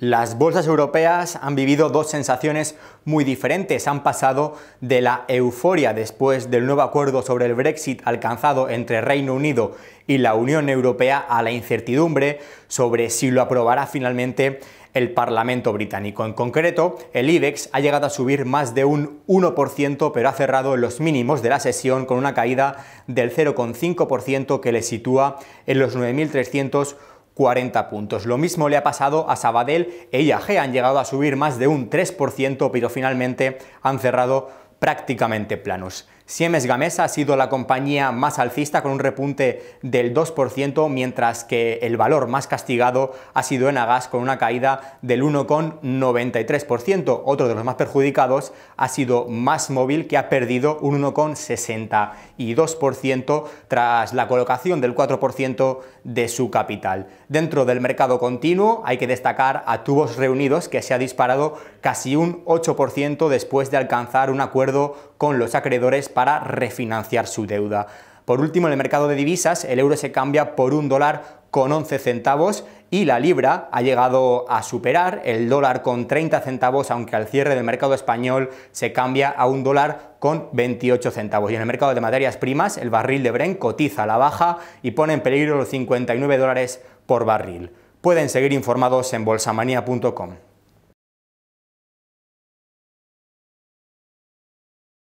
Las bolsas europeas han vivido dos sensaciones muy diferentes. Han pasado de la euforia después del nuevo acuerdo sobre el Brexit alcanzado entre Reino Unido y la Unión Europea a la incertidumbre sobre si lo aprobará finalmente el Parlamento británico. En concreto, el IBEX ha llegado a subir más de un 1%, pero ha cerrado en los mínimos de la sesión con una caída del 0,5% que le sitúa en los 9.300 40 puntos. Lo mismo le ha pasado a Sabadell e IAG, han llegado a subir más de un 3%, pero finalmente han cerrado prácticamente planos. Siemens Gamesa ha sido la compañía más alcista con un repunte del 2%, mientras que el valor más castigado ha sido Enagas con una caída del 1,93%. Otro de los más perjudicados ha sido móvil que ha perdido un 1,62% tras la colocación del 4% de su capital. Dentro del mercado continuo hay que destacar a Tubos Reunidos que se ha disparado casi un 8% después de alcanzar un acuerdo con los acreedores para refinanciar su deuda. Por último, en el mercado de divisas, el euro se cambia por un dólar con 11 centavos y la libra ha llegado a superar el dólar con 30 centavos, aunque al cierre del mercado español se cambia a un dólar con 28 centavos. Y en el mercado de materias primas, el barril de Bren cotiza a la baja y pone en peligro los 59 dólares por barril. Pueden seguir informados en bolsamanía.com.